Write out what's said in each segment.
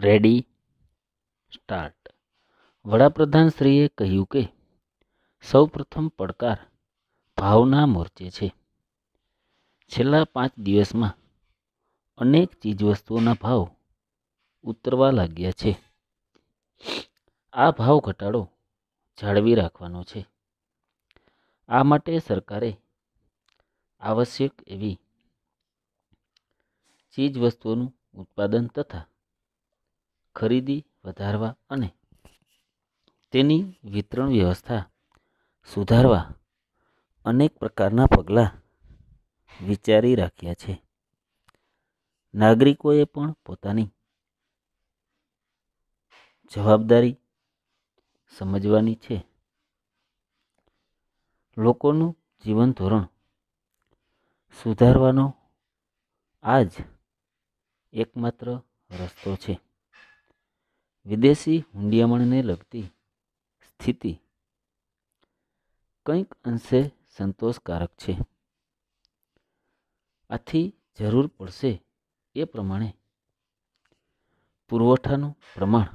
ready start વડાપ્રધાન શ્રીએ કહ્યું કે સૌપ્રથમ પડકાર ભાવના મોરચે છે છેલ્લા પાંચ દિવસમાં અનેક ચીજવસ્તુઓના ભાવ ઉતરવા લાગ્યા છે આ ભાવ ઘટાડો જાળવી રાખવાનો છે આ માટે સરકારે આવશ્યક એવી ચીજવસ્તુઓનું ઉત્પાદન તથા ખરીદી વધારવા અને તેની વિતરણ વ્યવસ્થા સુધારવા અનેક પ્રકારના પગલાં વિચારી રાખ્યા છે નાગરિકોએ પણ પોતાની જવાબદારી સમજવાની છે લોકોનું જીવન ધોરણ સુધારવાનો આ જ એકમાત્ર રસ્તો છે વિદેશી હુંડિયામણને લગતી સ્થિતિ કંઈક અંશે સંતોષકારક છે આથી જરૂર પડશે એ પ્રમાણે પુરવઠાનું પ્રમાણ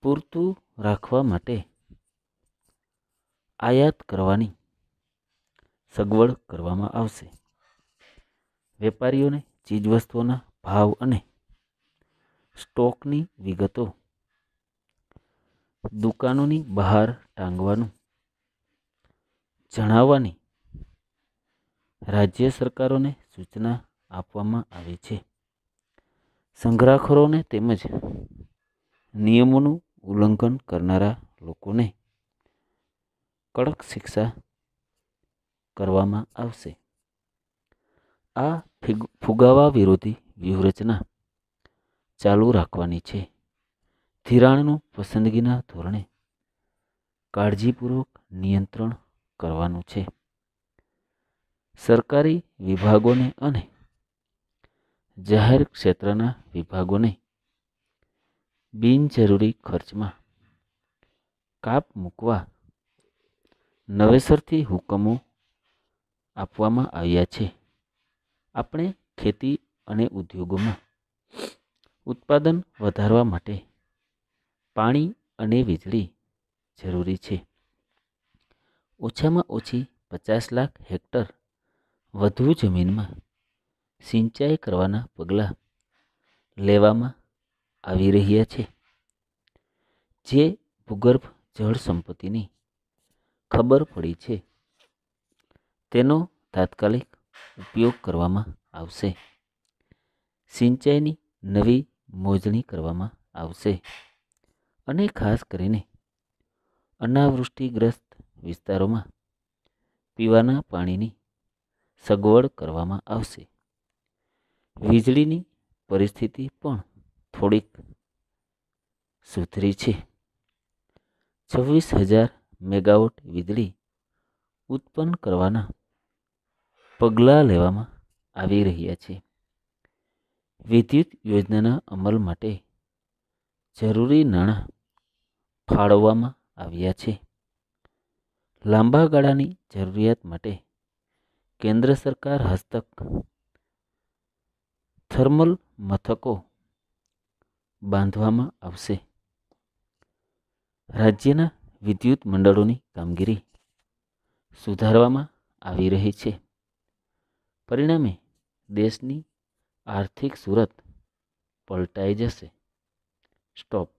પૂરતું રાખવા માટે આયાત કરવાની સગવડ કરવામાં આવશે વેપારીઓને ચીજવસ્તુઓના ભાવ અને સ્ટોકની વિગતો દુકાનોની બહાર ટાંગવાનું જણાવવાની રાજ્ય સરકારોને સૂચના આપવામાં આવે છે સંગ્રહખોરોને તેમજ નિયમોનું ઉલ્લંઘન કરનારા લોકોને કડક શિક્ષા કરવામાં આવશે આ ફુગાવા વિરોધી વ્યૂહરચના ચાલુ રાખવાની છે ધિરાણનું પસંદગીના ધોરણે કાળજીપૂર્વક નિયંત્રણ કરવાનું છે સરકારી વિભાગોને અને જાહેર ક્ષેત્રના વિભાગોને બિનજરૂરી ખર્ચમાં કાપ મૂકવા નવેસરથી હુકમો આપવામાં આવ્યા છે આપણે ખેતી અને ઉદ્યોગોમાં ઉત્પાદન વધારવા માટે પાણી અને વીજળી જરૂરી છે ઓછામાં ઓછી પચાસ લાખ હેક્ટર વધુ જમીનમાં સિંચાઈ કરવાના પગલાં લેવામાં આવી રહ્યા છે જે ભૂગર્ભ જળ સંપત્તિની ખબર પડી છે તેનો તાત્કાલિક ઉપયોગ કરવામાં આવશે સિંચાઈની નવી મોજણી કરવામાં આવશે અને ખાસ કરીને અનાવૃષ્ટિગ્રસ્ત વિસ્તારોમાં પીવાના પાણીની સગવડ કરવામાં આવશે વીજળીની પરિસ્થિતિ પણ થોડીક સુધરી છે છવ્વીસ હજાર મેગાવોટ વીજળી ઉત્પન્ન કરવાના પગલાં લેવામાં આવી રહ્યા છે વિદ્યુત યોજનાના અમલ માટે જરૂરી નાણાં ફાળવવામાં આવ્યા છે લાંબા ગાળાની જરૂરિયાત માટે કેન્દ્ર સરકાર હસ્તક થર્મલ મથકો બાંધવામાં આવશે રાજ્યના વિદ્યુત મંડળોની કામગીરી સુધારવામાં આવી રહી છે પરિણામે દેશની આર્થિક સુરત પલટાઈ જશે સ્ટોપ